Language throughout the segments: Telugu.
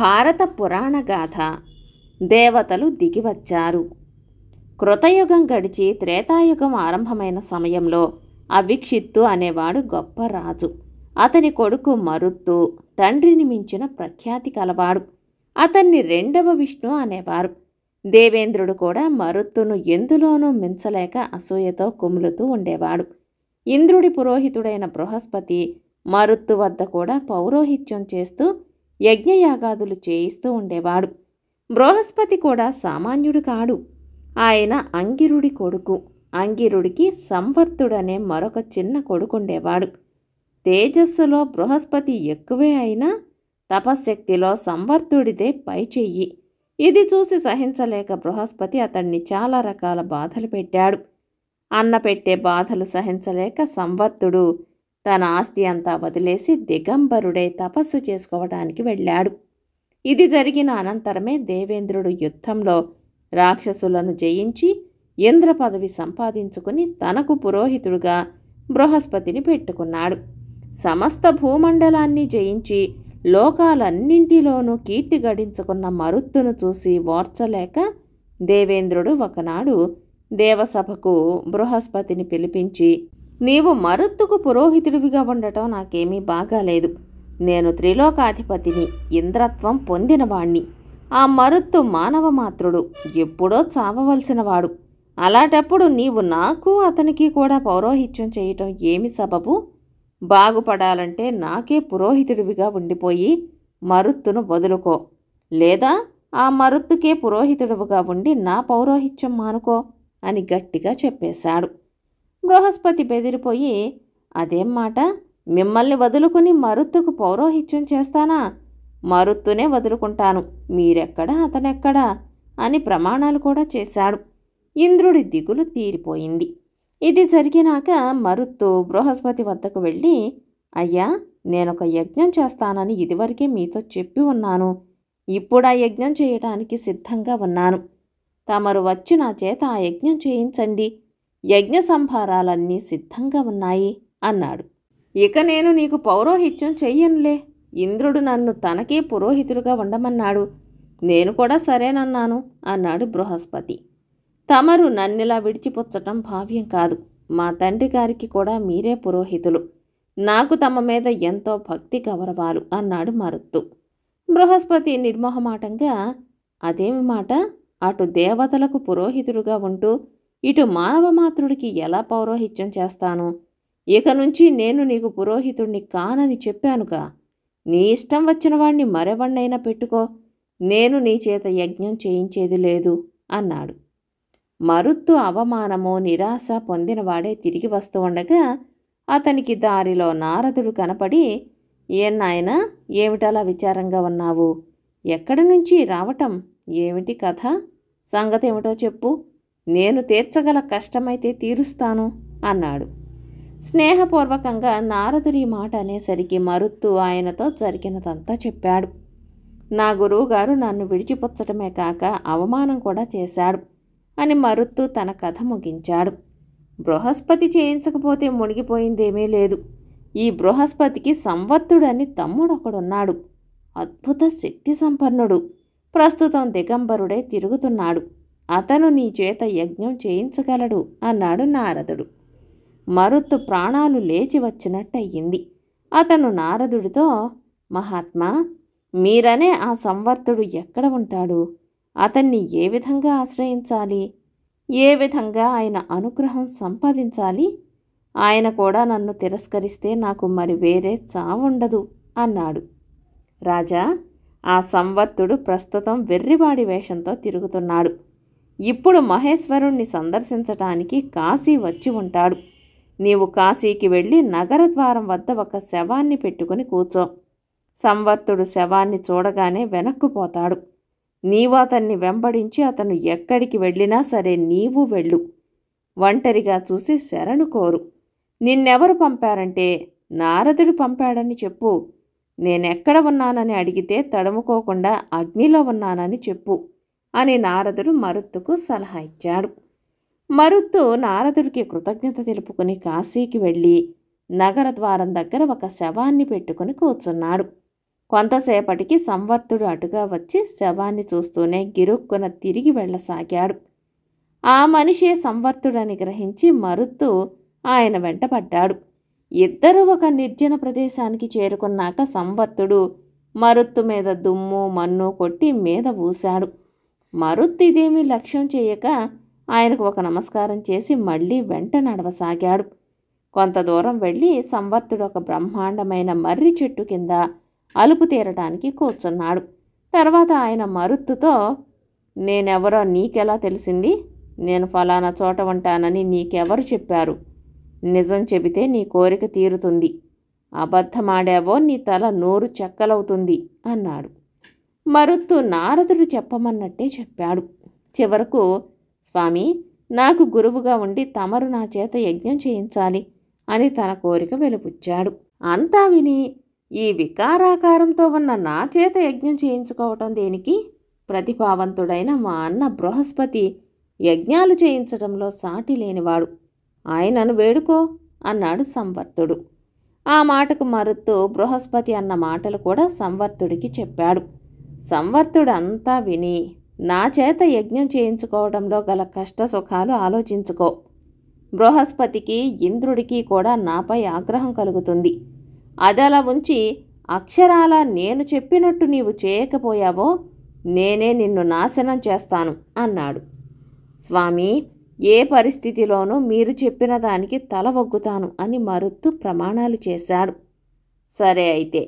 భారత పురాణ గాథ దేవతలు దిగివచ్చారు కృతయుగం గడిచి త్రేతాయుగం ఆరంభమైన సమయంలో అభిక్షిత్తు అనేవాడు గొప్ప రాజు అతని కొడుకు మరుత్తు తండ్రిని మించిన ప్రఖ్యాతి కలవాడు అతన్ని రెండవ విష్ణు అనేవారు దేవేంద్రుడు కూడా మరుత్తును ఎందులోనూ మించలేక అసూయతో కుములుతూ ఉండేవాడు ఇంద్రుడి పురోహితుడైన బృహస్పతి మరుత్తు వద్ద కూడా పౌరోహిత్యం చేస్తూ యజ్ఞయాగాదులు చేయిస్తూ ఉండేవాడు బృహస్పతి కూడా సామాన్యుడు కాడు ఆయన అంగిరుడి కొడుకు అంగిరుడికి సంవర్తుడనే మరొక చిన్న కొడుకుండేవాడు తేజస్సులో బృహస్పతి ఎక్కువే అయినా తపశ్శక్తిలో సంవర్తుడిదే పై చెయ్యి ఇది చూసి సహించలేక బృహస్పతి అతన్ని చాలా రకాల బాధలు పెట్టాడు అన్న పెట్టే బాధలు సహించలేక సంవర్తుడు తన ఆస్తి అంతా వదిలేసి దిగంబరుడే తపస్సు చేసుకోవడానికి వెళ్ళాడు ఇది జరిగిన అనంతరమే దేవేంద్రుడు యుద్ధంలో రాక్షసులను జయించి ఇంద్ర పదవి సంపాదించుకుని తనకు పురోహితుడుగా బృహస్పతిని పెట్టుకున్నాడు సమస్త భూమండలాన్ని జయించి లోకాలన్నింటిలోనూ కీర్తి గడించుకున్న మరుత్తును చూసి ఓర్చలేక దేవేంద్రుడు ఒకనాడు దేవసభకు బృహస్పతిని పిలిపించి నీవు మరుత్తుకు పురోహితుడివిగా ఉండటం నాకేమీ బాగాలేదు నేను త్రిలోకాధిపతిని ఇంద్రత్వం పొందినవాణ్ణి ఆ మరుత్తు మానవ మాత్రుడు ఎప్పుడో చావవలసినవాడు అలాంటప్పుడు నీవు నాకు అతనికి కూడా పౌరోహిత్యం చేయటం ఏమి సబబు బాగుపడాలంటే నాకే పురోహితుడివిగా ఉండిపోయి మరుత్తును వదులుకో లేదా ఆ మరుత్తుకే పురోహితుడుగా ఉండి నా పౌరోహిత్యం మానుకో అని గట్టిగా చెప్పేశాడు బృహస్పతి బెదిరిపోయి అదేం మాట మిమ్మల్ని వదులుకుని మరుత్తుకు పౌరోహిత్యం చేస్తానా మరుత్తునే వదులుకుంటాను మీరెక్కడా అతనెక్కడా అని ప్రమాణాలు కూడా చేశాడు ఇంద్రుడి దిగులు తీరిపోయింది ఇది జరిగినాక మరుత్తు బృహస్పతి వద్దకు వెళ్ళి అయ్యా నేనొక యజ్ఞం చేస్తానని ఇదివరకే మీతో చెప్పి ఉన్నాను ఇప్పుడు ఆ యజ్ఞం చేయటానికి సిద్ధంగా ఉన్నాను తమరు వచ్చి నా చేత ఆ యజ్ఞం చేయించండి యజ్ఞ సంభారాలన్నీ సిద్ధంగా ఉన్నాయి అన్నాడు ఇక నేను నీకు పౌరోహిత్యం చెయ్యనులే ఇంద్రుడు నన్ను తనకే పురోహితుడుగా ఉండమన్నాడు నేను కూడా సరేనన్నాను అన్నాడు బృహస్పతి తమరు నన్నిలా విడిచిపుచ్చటం భావ్యం కాదు మా తండ్రి గారికి కూడా మీరే పురోహితులు నాకు తమ మీద ఎంతో భక్తి గౌరవాలు అన్నాడు మరుత్తు బృహస్పతి నిర్మోహమాటంగా అదేమి మాట అటు దేవతలకు పురోహితుడుగా ఉంటూ ఇటు మానవ మాతృడికి ఎలా పౌరోహిత్యం చేస్తాను ఇక నుంచి నేను నీకు పురోహితుణ్ణి కానని చెప్పానుగా నీ ఇష్టం వచ్చిన వాణ్ణి మరెవణ్ణైనా పెట్టుకో నేను నీ చేత యజ్ఞం చేయించేది లేదు అన్నాడు మరుత్తు అవమానమో నిరాశ పొందినవాడే తిరిగి వస్తూ ఉండగా అతనికి దారిలో నారదుడు కనపడి ఏ నాయనా ఏమిటలా విచారంగా ఉన్నావు ఎక్కడి నుంచి రావటం ఏమిటి కథ సంగతేమిటో చెప్పు నేను తీర్చగల కష్టమైతే తీరుస్తాను అన్నాడు స్నేహపూర్వకంగా నారదుడి మాట అనేసరికి మరుత్తు ఆయనతో జరిగినదంతా చెప్పాడు నా గురువుగారు నన్ను విడిచిపుచ్చటమే కాక అవమానం కూడా చేశాడు అని మరుత్తు తన కథ ముగించాడు బృహస్పతి చేయించకపోతే మునిగిపోయిందేమీ లేదు ఈ బృహస్పతికి సంవత్తుడని తమ్ముడొకడున్నాడు అద్భుత శక్తి సంపన్నుడు ప్రస్తుతం దిగంబరుడై తిరుగుతున్నాడు అతను నీ చేత యజ్ఞం చేయించగలడు అన్నాడు నారదుడు మరుత్తు ప్రాణాలు లేచి వచ్చినట్టయింది అతను నారదుడితో మహాత్మా మీరనే ఆ సంవర్తుడు ఎక్కడ ఉంటాడు అతన్ని ఏ విధంగా ఆశ్రయించాలి ఏ విధంగా ఆయన అనుగ్రహం సంపాదించాలి ఆయన కూడా నన్ను తిరస్కరిస్తే నాకు మరి వేరే చావుండదు అన్నాడు రాజా ఆ సంవర్తుడు ప్రస్తుతం వెర్రివాడి వేషంతో తిరుగుతున్నాడు ఇప్పుడు మహేశ్వరుణ్ణి సందర్శించటానికి కాశీ వచ్చి ఉంటాడు నీవు కాశీకి వెళ్ళి నగర ద్వారం వద్ద ఒక శవాన్ని పెట్టుకుని కూర్చో సంవర్తుడు శవాన్ని చూడగానే వెనక్కుపోతాడు నీవు అతన్ని వెంబడించి అతను ఎక్కడికి వెళ్ళినా సరే నీవు వెళ్ళు ఒంటరిగా చూసి శరణు కోరు నిన్నెవరు పంపారంటే నారదుడు పంపాడని చెప్పు నేనెక్కడ ఉన్నానని అడిగితే తడుముకోకుండా అగ్నిలో ఉన్నానని చెప్పు అని నారదుడు మరుత్తుకు సలహా ఇచ్చాడు మరుత్తు నారదుడికి కృతజ్ఞత తెలుపుకుని కాశీకి వెళ్ళి నగర ద్వారం దగ్గర ఒక శవాన్ని పెట్టుకుని కూర్చున్నాడు కొంతసేపటికి సంవర్తుడు అటుగా వచ్చి శవాన్ని చూస్తూనే గిరుక్కున తిరిగి వెళ్ళసాగాడు ఆ మనిషే సంవర్తుడని గ్రహించి మరుత్తు ఆయన వెంటపడ్డాడు ఇద్దరు ఒక నిర్జన ప్రదేశానికి చేరుకున్నాక సంవర్తుడు మరుత్తు మీద దుమ్ము మన్ను కొట్టి మీద ఊశాడు మరుద్ది ఇదేమీ లక్ష్యం చేయక ఆయనకు ఒక నమస్కారం చేసి మళ్ళీ వెంట నడవసాగాడు కొంత దూరం వెళ్ళి సంవర్తుడు ఒక బ్రహ్మాండమైన మర్రి చెట్టు కింద అలుపు తీరటానికి కూర్చున్నాడు తర్వాత ఆయన మరుత్తుతో నేనెవరో నీకెలా తెలిసింది నేను ఫలానా చోట ఉంటానని నీకెవరు చెప్పారు నిజం చెబితే నీ కోరిక తీరుతుంది అబద్ధమాడావో నీ తల నోరు చెక్కలవుతుంది అన్నాడు మరుత్తు నారదుడు చెప్పమన్నట్టే చెప్పాడు చివరకు స్వామి నాకు గురువుగా ఉండి తమరు నా చేత యజ్ఞం చేయించాలి అని తన కోరిక వెలుపుచ్చాడు అంతా విని ఈ వికారాకారంతో ఉన్న నా చేత యజ్ఞం చేయించుకోవటం దేనికి ప్రతిభావంతుడైన మా అన్న బృహస్పతి యజ్ఞాలు చేయించడంలో సాటి లేనివాడు ఆయనను వేడుకో అన్నాడు సంవర్తుడు ఆ మాటకు మరుత్తు బృహస్పతి అన్న మాటలు కూడా సంవర్తుడికి చెప్పాడు సంవర్తుడంతా విని నా చేత యజ్ఞం చేయించుకోవడంలో గల కష్ట సుఖాలు ఆలోచించుకో బృహస్పతికి ఇంద్రుడికి కూడా నాపై ఆగ్రహం కలుగుతుంది అదలా ఉంచి అక్షరాల నేను చెప్పినట్టు నీవు చేయకపోయావో నేనే నిన్ను నాశనం చేస్తాను అన్నాడు స్వామి ఏ పరిస్థితిలోనూ మీరు చెప్పిన దానికి తల వగ్గుతాను అని మరుత్తు ప్రమాణాలు చేశాడు సరే అయితే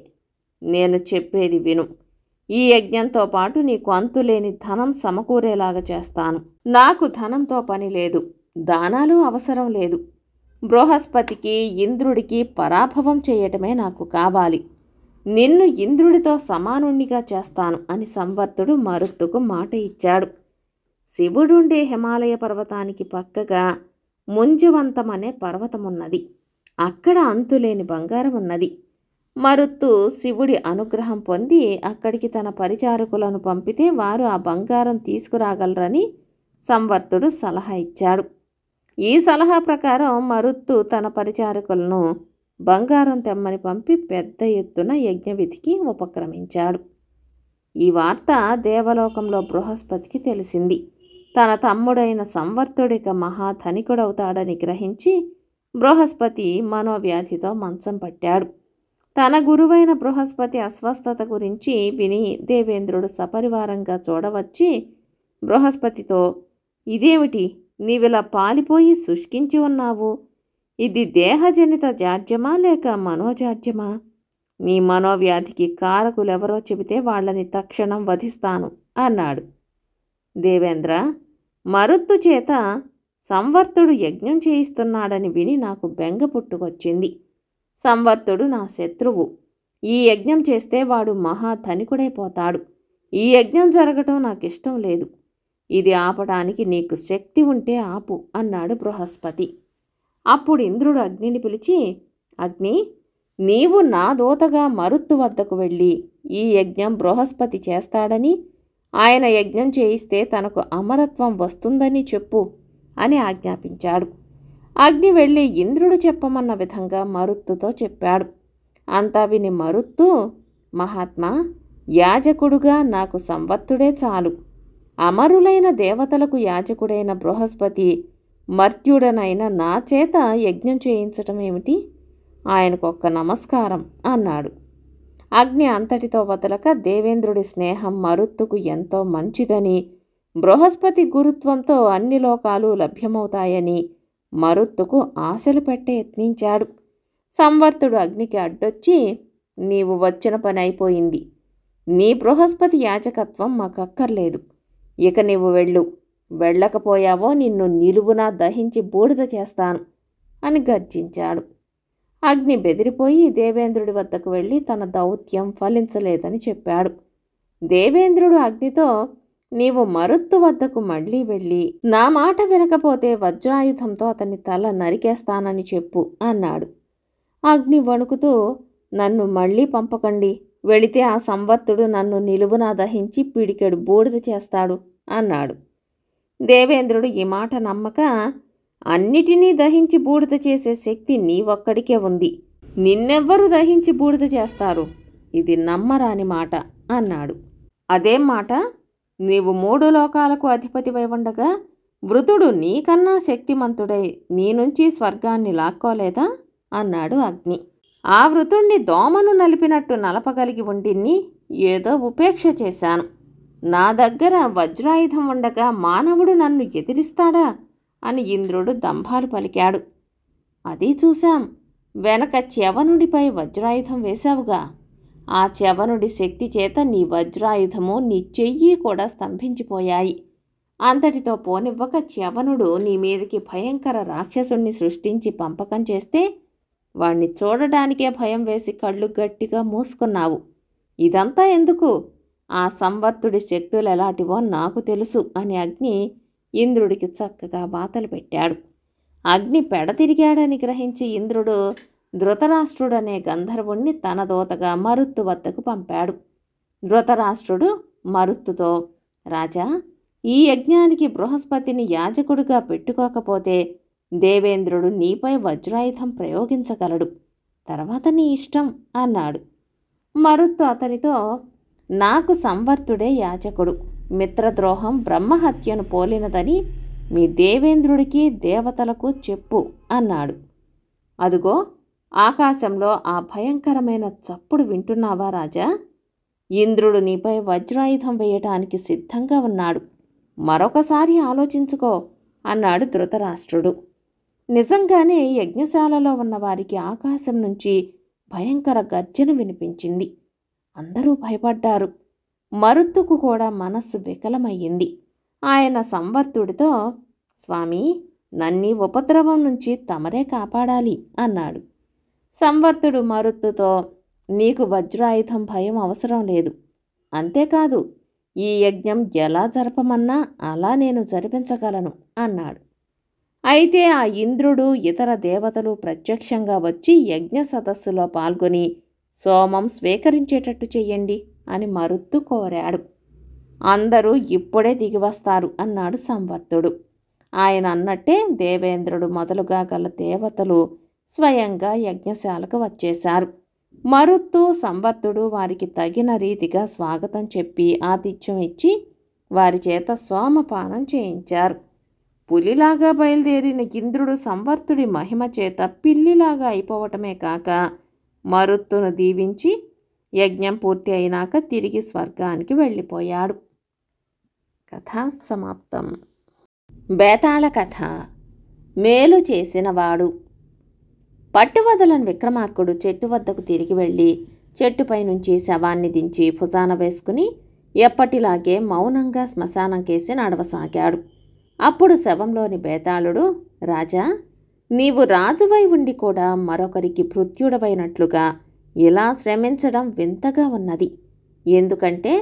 నేను చెప్పేది విను ఈ యజ్ఞంతో పాటు నీకు అంతులేని ధనం సమకూరేలాగా చేస్తాను నాకు ధనంతో పని లేదు దానాలు అవసరం లేదు బృహస్పతికి ఇంద్రుడికి పరాభవం చేయటమే నాకు కావాలి నిన్ను ఇంద్రుడితో సమానుణ్ణిగా చేస్తాను అని సంవర్తుడు మరుత్తుకు మాట ఇచ్చాడు శివుడుండే హిమాలయ పర్వతానికి పక్కగా ముంజవంతమనే పర్వతమున్నది అక్కడ అంతులేని బంగారం ఉన్నది మరుత్తు శివుడి అనుగ్రహం పొంది అక్కడికి తన పరిచారకులను పంపితే వారు ఆ బంగారం తీసుకురాగలరని సంవర్తుడు సలహా ఇచ్చాడు ఈ సలహా ప్రకారం మరుత్తు తన పరిచారకులను బంగారం తెమ్మని పంపి పెద్ద ఎత్తున యజ్ఞవిధికి ఉపక్రమించాడు ఈ వార్త దేవలోకంలో బృహస్పతికి తెలిసింది తన తమ్ముడైన సంవర్తుడిక మహాధనికుడవుతాడని గ్రహించి బృహస్పతి మనోవ్యాధితో మంచం పట్టాడు తన గురువైన బృహస్పతి అస్వస్థత గురించి విని దేవేంద్రుడు సపరివారంగా చూడవచ్చి బృహస్పతితో ఇదేమిటి నీవిలా పాలిపోయి శుష్కించి ఉన్నావు ఇది దేహజనిత జాడ్యమా లేక మనోజాడ్యమా నీ మనోవ్యాధికి కారకులెవరో చెబితే వాళ్ళని తక్షణం వధిస్తాను అన్నాడు దేవేంద్ర మరుత్తు చేత సంవర్తుడు యజ్ఞం చేయిస్తున్నాడని విని నాకు బెంగ పుట్టుకొచ్చింది సంవర్తుడు నా శత్రువు ఈ యజ్ఞం చేస్తే వాడు మహా ఈ యజ్ఞం జరగటం నాకు ఇష్టం లేదు ఇది ఆపడానికి నీకు శక్తి ఉంటే ఆపు అన్నాడు బృహస్పతి అప్పుడు ఇంద్రుడు అగ్నిని పిలిచి అగ్ని నీవు నా దోతగా మరుత్తు వద్దకు వెళ్ళి ఈ యజ్ఞం బృహస్పతి చేస్తాడని ఆయన యజ్ఞం చేయిస్తే తనకు అమరత్వం వస్తుందని చెప్పు అని ఆజ్ఞాపించాడు అగ్ని వెళ్ళి ఇంద్రుడు చెప్పమన్న విధంగా మరుత్తుతో చెప్పాడు అంతా విని మరుత్తు మహాత్మా యాజకుడుగా నాకు సంవత్తుడే చాలు అమరులైన దేవతలకు యాజకుడైన బృహస్పతి మర్త్యుడనైన నా చేత యజ్ఞం చేయించటం ఏమిటి ఆయనకొక్క నమస్కారం అన్నాడు అగ్ని అంతటితో వదలక దేవేంద్రుడి స్నేహం మరుత్తుకు ఎంతో మంచిదని బృహస్పతి గురుత్వంతో అన్ని లోకాలు లభ్యమవుతాయని మరుత్తుకు ఆశలు పెట్టే యత్నించాడు సంవర్తుడు అగ్నికి అడ్డొచ్చి నీవు వచ్చిన పని అయిపోయింది నీ బృహస్పతి యాజకత్వం మాకక్కర్లేదు ఇక నీవు వెళ్ళు వెళ్ళకపోయావో నిన్ను నిలువునా దహించి బూడిద చేస్తాను అని గర్జించాడు అగ్ని బెదిరిపోయి దేవేంద్రుడి వద్దకు వెళ్ళి తన దౌత్యం ఫలించలేదని చెప్పాడు దేవేంద్రుడు అగ్నితో నీవు మరుత్తు వద్దకు మళ్లీ వెళ్ళి నా మాట వినకపోతే వజ్రాయుధంతో అతని తల నరికేస్తానని చెప్పు అన్నాడు అగ్ని వణుకుతూ నన్ను మళ్ళీ పంపకండి వెళితే ఆ సంవత్తుడు నన్ను నిలువున దహించి పిడికెడు బూడిద చేస్తాడు అన్నాడు దేవేంద్రుడు ఈ మాట నమ్మక అన్నిటినీ దహించి బూడిద చేసే శక్తి నీ ఒక్కడికే ఉంది నిన్నెవ్వరు దహించి బూడిద చేస్తారు ఇది నమ్మరాని మాట అన్నాడు అదేం మాట నీవు మూడు లోకాలకు అధిపతివై ఉండగా వృతుడు నీకన్నా శక్తిమంతుడై నీ నుంచి స్వర్గాన్ని లాక్కోలేదా అన్నాడు అగ్ని ఆ వృతుణ్ణి దోమను నలిపినట్టు నలపగలిగి ఉండిని ఏదో ఉపేక్ష చేశాను నా దగ్గర వజ్రాయుధం ఉండగా మానవుడు నన్ను ఎదిరిస్తాడా అని ఇంద్రుడు దంభాలు పలికాడు అది చూశాం వెనక చ్యవనుడిపై వజ్రాయుధం వేశావుగా ఆ చవనుడి శక్తి చేత నీ వజ్రాయుధము నీ చెయ్యి కూడా స్తంభించిపోయాయి అంతటితో పోనివ్వక చవనుడు నీ మీదకి భయంకర రాక్షసుణ్ణి సృష్టించి పంపకం చేస్తే వాణ్ణి చూడడానికే భయం వేసి కళ్ళు గట్టిగా మూసుకున్నావు ఇదంతా ఎందుకు ఆ సంవత్తుడి శక్తులు ఎలాంటివో నాకు తెలుసు అని అగ్ని ఇంద్రుడికి చక్కగా బాతలు పెట్టాడు అగ్ని పెడతిరిగాడని గ్రహించి ఇంద్రుడు ధృతరాష్ట్రుడనే గంధర్వుణ్ణి తన దోతగా మరుత్తు వద్దకు పంపాడు ధృతరాష్ట్రుడు మరుత్తుతో రాజా ఈ యజ్ఞానికి బృహస్పతిని యాజకుడిగా పెట్టుకోకపోతే దేవేంద్రుడు నీపై వజ్రాయుధం ప్రయోగించగలడు తర్వాత నీ ఇష్టం అన్నాడు మరుత్తు అతనితో నాకు సంవర్తుడే యాజకుడు మిత్రద్రోహం బ్రహ్మహత్యను పోలినదని మీ దేవేంద్రుడికి దేవతలకు చెప్పు అన్నాడు అదుగో ఆకాశంలో ఆ భయంకరమైన చప్పుడు వింటున్నావా రాజా ఇంద్రుడు నీపై వజ్రాయుధం వేయటానికి సిద్ధంగా ఉన్నాడు మరొకసారి ఆలోచించుకో అన్నాడు ధృతరాష్ట్రుడు నిజంగానే యజ్ఞశాలలో ఉన్న వారికి ఆకాశం నుంచి భయంకర గర్జన వినిపించింది అందరూ భయపడ్డారు మరుత్తుకు కూడా మనస్సు వికలమయ్యింది ఆయన సంవర్తుడితో స్వామి నన్ని ఉపద్రవం నుంచి తమరే కాపాడాలి అన్నాడు సంవర్ధుడు మరుత్తుతో నీకు వజ్రాయుధం భయం అవసరం లేదు అంతేకాదు ఈ యజ్ఞం ఎలా జరపమన్నా అలా నేను జరిపించగలను అన్నాడు అయితే ఆ ఇంద్రుడు ఇతర దేవతలు ప్రత్యక్షంగా వచ్చి యజ్ఞ సదస్సులో పాల్గొని సోమం స్వీకరించేటట్టు చెయ్యండి అని మరుత్తు కోరాడు అందరూ ఇప్పుడే దిగివస్తారు అన్నాడు సంవర్ధుడు ఆయన అన్నట్టే దేవేంద్రుడు మొదలుగా గల దేవతలు స్వయంగా యజ్ఞశాలకు వచ్చేశారు మరుత్తు సంవర్తుడు వారికి తగిన రీతిగా స్వాగతం చెప్పి ఆతిథ్యం ఇచ్చి వారి చేత సోమపానం చేయించారు పులిలాగా బయలుదేరిన ఇంద్రుడు సంవర్తుడి మహిమ చేత పిల్లిలాగా అయిపోవటమే కాక మరుత్తును దీవించి యజ్ఞం పూర్తి అయినాక తిరిగి స్వర్గానికి వెళ్ళిపోయాడు కథ సమాప్తం బేతాళ కథ మేలు చేసినవాడు పట్టువదలను విక్రమార్కుడు చెట్టు వద్దకు తిరిగి వెళ్ళి చెట్టుపై నుంచి శవాన్ని దించి భుజాన వేసుకుని ఎప్పటిలాగే మౌనంగా శ్మశానం కేసి నడవసాగాడు అప్పుడు శవంలోని బేతాళుడు రాజా నీవు రాజువై ఉండి కూడా మరొకరికి మృత్యుడవైనట్లుగా ఇలా శ్రమించడం వింతగా ఉన్నది ఎందుకంటే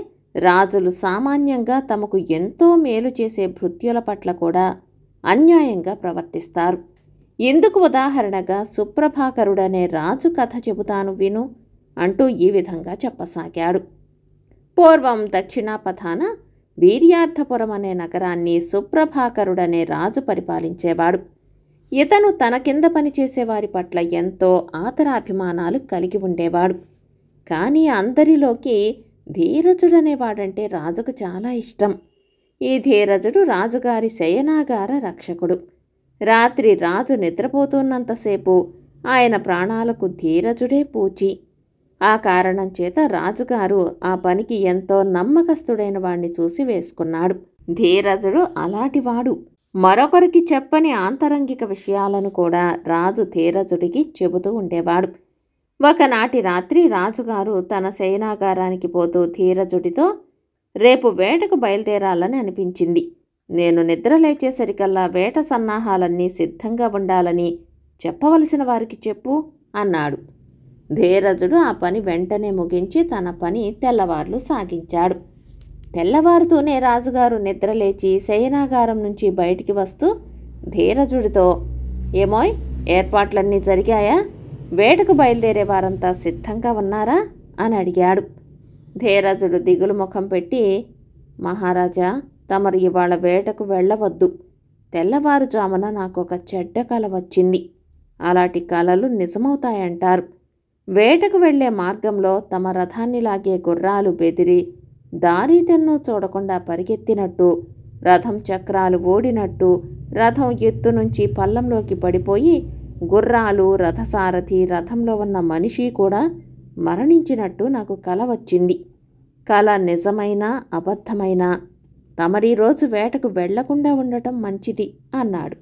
రాజులు సామాన్యంగా తమకు ఎంతో మేలు చేసే భృత్యుల పట్ల కూడా అన్యాయంగా ప్రవర్తిస్తారు ఇందుకు ఉదాహరణగా సుప్రభాకరుడనే రాజు కథ చెబుతాను విను అంటూ ఈ విధంగా చెప్పసాగాడు పూర్వం దక్షిణాపథాన వీర్యార్థపురం అనే నగరాన్ని సుప్రభాకరుడనే రాజు పరిపాలించేవాడు ఇతను తన కింద పనిచేసేవారి పట్ల ఎంతో ఆతరాభిమానాలు కలిగి ఉండేవాడు కానీ అందరిలోకి ధీరజుడనేవాడంటే రాజుకు చాలా ఇష్టం ఈ ధీరజుడు రాజుగారి శయనాగార రక్షకుడు రాత్రి రాజు నిద్రపోతున్నంతసేపు ఆయన ప్రాణాలకు ధీరజుడే పూచి ఆ కారణం చేత రాజుగారు ఆ పనికి ఎంతో నమ్మకస్తుడైన వాణ్ణి చూసి వేసుకున్నాడు ధీరజుడు అలాంటివాడు మరొకరికి చెప్పని ఆంతరంగిక విషయాలను కూడా రాజు ధీరజుడికి చెబుతూ ఉండేవాడు ఒకనాటి రాత్రి రాజుగారు తన శయనాగారానికి పోతూ ధీరజుడితో రేపు వేటకు బయలుదేరాలని అనిపించింది నేను నిద్ర లేచేసరికల్లా వేట సన్నాహాలన్నీ సిద్ధంగా ఉండాలని చెప్పవలసిన వారికి చెప్పు అన్నాడు ధీరజుడు ఆ పని వెంటనే ముగించి తన పని తెల్లవార్లు సాగించాడు తెల్లవారుతూనే రాజుగారు నిద్రలేచి శయనాగారం నుంచి బయటికి వస్తూ ధీరజుడితో ఏమోయ్ ఏర్పాట్లన్నీ జరిగాయా వేటకు బయలుదేరే వారంతా సిద్ధంగా ఉన్నారా అని అడిగాడు ధీరజుడు దిగులు ముఖం పెట్టి మహారాజా తమరు ఇవాళ వేటకు వెళ్ళవద్దు తెల్లవారుజామున నాకు ఒక చెడ్డ కల వచ్చింది అలాంటి కలలు నిజమవుతాయంటారు వేటకు వెళ్లే మార్గంలో తమ రథాన్ని లాగే గుర్రాలు బెదిరి దారి చూడకుండా పరిగెత్తినట్టు రథం చక్రాలు ఓడినట్టు రథం ఎత్తు నుంచి పల్లంలోకి పడిపోయి గుర్రాలు రథసారథి రథంలో ఉన్న మనిషి కూడా మరణించినట్టు నాకు కల వచ్చింది కల నిజమైనా అబద్ధమైనా తమరి రోజు వేటకు వెళ్లకుండా ఉండటం మంచిది అన్నాడు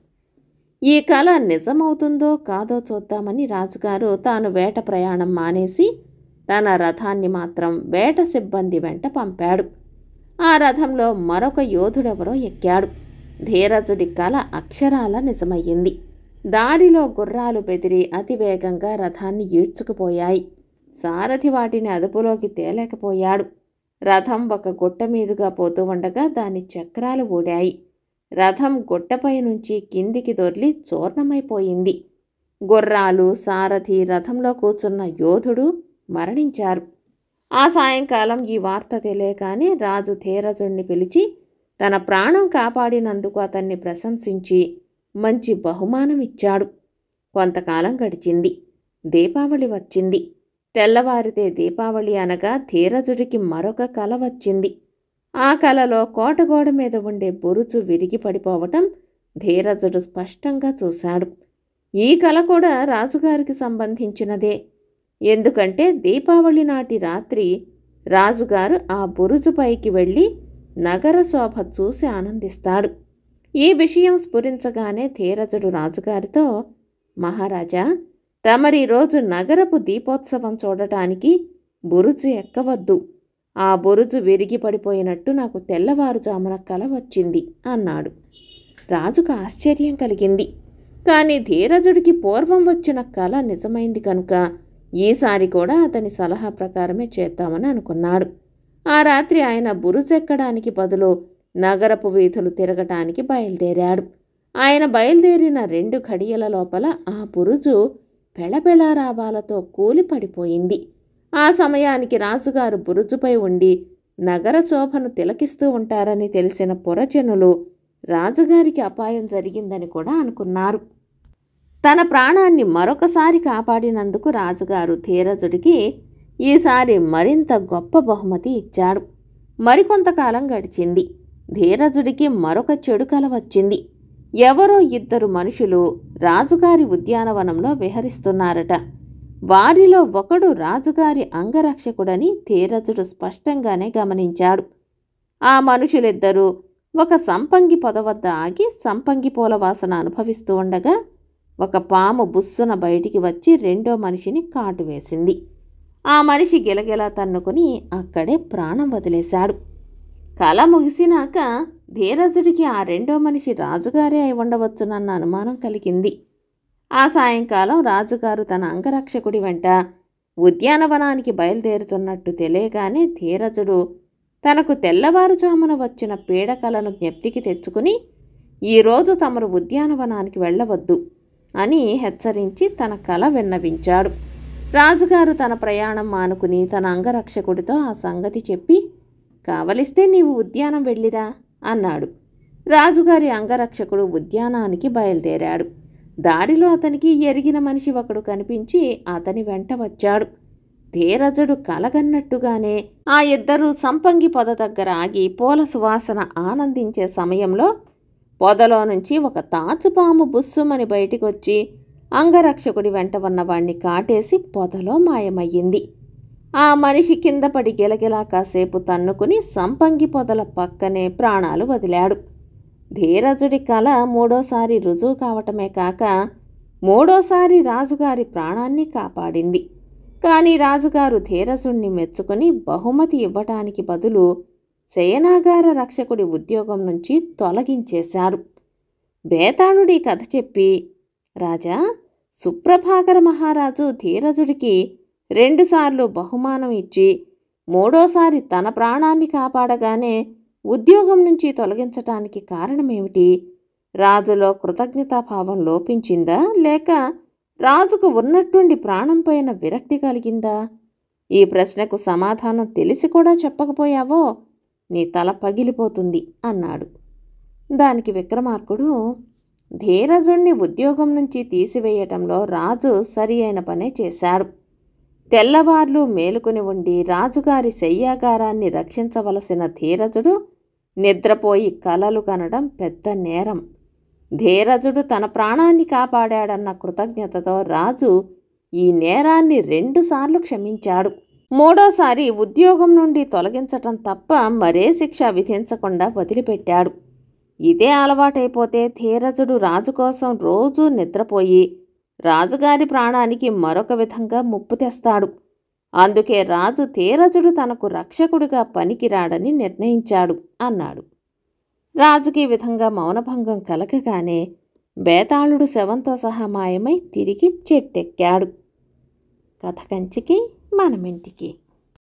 ఈ కళ నిజమవుతుందో కాదో చూద్దామని రాజుగారు తాను వేట ప్రయాణం మానేసి తన రథాన్ని మాత్రం వేట సిబ్బంది వెంట పంపాడు ఆ రథంలో మరొక యోధుడెవరో ఎక్కాడు ధీరజుడి కళ అక్షరాల నిజమయ్యింది దారిలో గుర్రాలు బెదిరి అతివేగంగా రథాన్ని ఈడ్చుకుపోయాయి సారథి వాటిని అదుపులోకి తేలేకపోయాడు రథం ఒక గుట్ట మీదుగా పోతూ ఉండగా దాని చక్రాలు ఊడాయి రథం గుట్టపై నుంచి కిందికి దొర్లి చూర్ణమైపోయింది గుర్రాలు సారథి రథంలో కూర్చున్న యోధుడు మరణించారు ఆ సాయంకాలం ఈ వార్త తెలియగానే రాజు ధీరజుణ్ణి పిలిచి తన ప్రాణం కాపాడినందుకు అతన్ని ప్రశంసించి మంచి బహుమానం ఇచ్చాడు కొంతకాలం గడిచింది దీపావళి వచ్చింది తెల్లవారితే దీపావళి అనగా ధీరజుడికి మరొక కల వచ్చింది ఆ కలలో కోటగోడ మీద ఉండే బురుచు విరిగి పడిపోవటం ధీరజుడు స్పష్టంగా చూశాడు ఈ కల కూడా రాజుగారికి సంబంధించినదే ఎందుకంటే దీపావళి నాటి రాత్రి రాజుగారు ఆ బురుజుపైకి వెళ్ళి నగర శోభ చూసి ఆనందిస్తాడు ఈ విషయం స్ఫురించగానే ధీరజుడు రాజుగారితో మహారాజా తమరి రోజు నగరపు దీపోత్సవం చూడటానికి బురుజు ఎక్కవద్దు ఆ బురుజు విరిగి పడిపోయినట్టు నాకు తెల్లవారుజామున కల వచ్చింది అన్నాడు రాజుకు ఆశ్చర్యం కలిగింది కానీ ధీరజుడికి పూర్వం వచ్చిన కళ నిజమైంది కనుక ఈసారి కూడా అతని సలహా ప్రకారమే చేద్దామని అనుకున్నాడు ఆ రాత్రి ఆయన బురుజెక్కడానికి బదులు నగరపు వీధులు తిరగటానికి బయలుదేరాడు ఆయన బయలుదేరిన రెండు ఘడియల లోపల ఆ బురుజు పెళపెళారావాలతో కూలిపడిపోయింది ఆ సమయానికి రాజుగారు బురుజుపై ఉండి నగర శోభను తిలకిస్తూ ఉంటారని తెలిసిన పురజనులు రాజుగారికి అపాయం జరిగిందని కూడా అనుకున్నారు తన ప్రాణాన్ని మరొకసారి కాపాడినందుకు రాజుగారు ధీరజుడికి ఈసారి మరింత గొప్ప బహుమతి ఇచ్చాడు మరికొంతకాలం గడిచింది ధీరజుడికి మరొక చెడుకల వచ్చింది ఎవరో ఇద్దరు మనుషులు రాజుగారి ఉద్యానవనంలో విహరిస్తున్నారట వారిలో ఒకడు రాజుగారి అంగరక్షకుడని ధీరజుడు స్పష్టంగానే గమనించాడు ఆ మనుషులిద్దరూ ఒక సంపంగి పొద వద్ద ఆగి సంపంగి పూల వాసన అనుభవిస్తూ ఉండగా ఒక పాము బుస్సున బయటికి వచ్చి రెండో మనిషిని కాటు వేసింది ఆ మనిషి గిలగిలా తన్నుకుని అక్కడే ప్రాణం వదిలేశాడు కళ ముగిసినాక ధీరజుడికి ఆ రెండో మనిషి రాజుగారే అయి ఉండవచ్చునన్న అనుమానం కలిగింది ఆ సాయంకాలం రాజుగారు తన అంగరక్షకుడి వెంట ఉద్యానవనానికి బయలుదేరుతున్నట్టు తెలియగానే ధీరజుడు తనకు తెల్లవారుజామున వచ్చిన పీడకలను జ్ఞప్తికి తెచ్చుకుని ఈరోజు తమరు ఉద్యానవనానికి వెళ్ళవద్దు అని హెచ్చరించి తన కల విన్నవించాడు రాజుగారు తన ప్రయాణం మానుకుని తన అంగరక్షకుడితో ఆ సంగతి చెప్పి కావలిస్తే నీవు ఉద్యానం వెళ్ళిరా అన్నాడు రాజుగారి అంగరక్షకుడు ఉద్యానానికి బయలుదేరాడు దారిలో అతనికి ఎరిగిన మనిషి ఒకడు కనిపించి అతని వెంట వచ్చాడు ధీరజుడు కలగన్నట్టుగానే ఆ ఇద్దరూ సంపంగి పొద దగ్గర ఆగి పూల సువాసన ఆనందించే సమయంలో పొదలో నుంచి ఒక తాచుపాము బుస్సుమని బయటికొచ్చి అంగరక్షకుడి వెంట ఉన్నవాణ్ణి కాటేసి పొదలో మాయమయ్యింది ఆ మనిషి కింద పడి గెలగెలా కాసేపు తన్నుకుని సంపంగి పొదల పక్కనే ప్రాణాలు వదిలాడు ధీరజుడి కళ మూడోసారి రుజువు కావటమే కాక మూడోసారి రాజుగారి ప్రాణాన్ని కాపాడింది కానీ రాజుగారు ధీరజుణ్ణి మెచ్చుకుని బహుమతి ఇవ్వటానికి బదులు శయనాగార రక్షకుడి ఉద్యోగం నుంచి తొలగించేశారు బేతాళుడి కథ చెప్పి రాజా సుప్రభాకర మహారాజు ధీరజుడికి రెండుసార్లు బహుమానం ఇచ్చి మూడోసారి తన ప్రాణాన్ని కాపాడగానే ఉద్యోగం నుంచి తొలగించటానికి కారణమేమిటి రాజులో కృతజ్ఞతాభావం లోపించిందా లేక రాజుకు ఉన్నట్టుండి ప్రాణం పైన విరక్తి కలిగిందా ఈ ప్రశ్నకు సమాధానం తెలిసి కూడా చెప్పకపోయావో నీ తల పగిలిపోతుంది అన్నాడు దానికి విక్రమార్కుడు ధీరజుణ్ణి ఉద్యోగం నుంచి తీసివేయటంలో రాజు సరి అయిన పనే చేశాడు తెల్లవార్లు మేలుకుని ఉండి రాజుగారి శయ్యాగారాన్ని రక్షించవలసిన ధీరజుడు నిద్రపోయి కలలు కనడం పెద్ద నేరం ధీరజుడు తన ప్రాణాన్ని కాపాడాడన్న కృతజ్ఞతతో రాజు ఈ నేరాన్ని రెండుసార్లు క్షమించాడు మూడోసారి ఉద్యోగం నుండి తొలగించటం తప్ప మరే శిక్ష విధించకుండా వదిలిపెట్టాడు ఇదే అలవాటైపోతే ధీరజుడు రాజు కోసం రోజూ నిద్రపోయి రాజుగారి ప్రాణానికి మరొక విధంగా ముప్పు తెస్తాడు అందుకే రాజు తేరజుడు తనకు రక్షకుడిగా పనికిరాడని నిర్ణయించాడు అన్నాడు రాజుకి విధంగా మౌనభంగం కలగగానే బేతాళుడు శవంతో సహా మాయమై తిరిగి చెట్టెక్కాడు కథ కంచికి మనమింటికి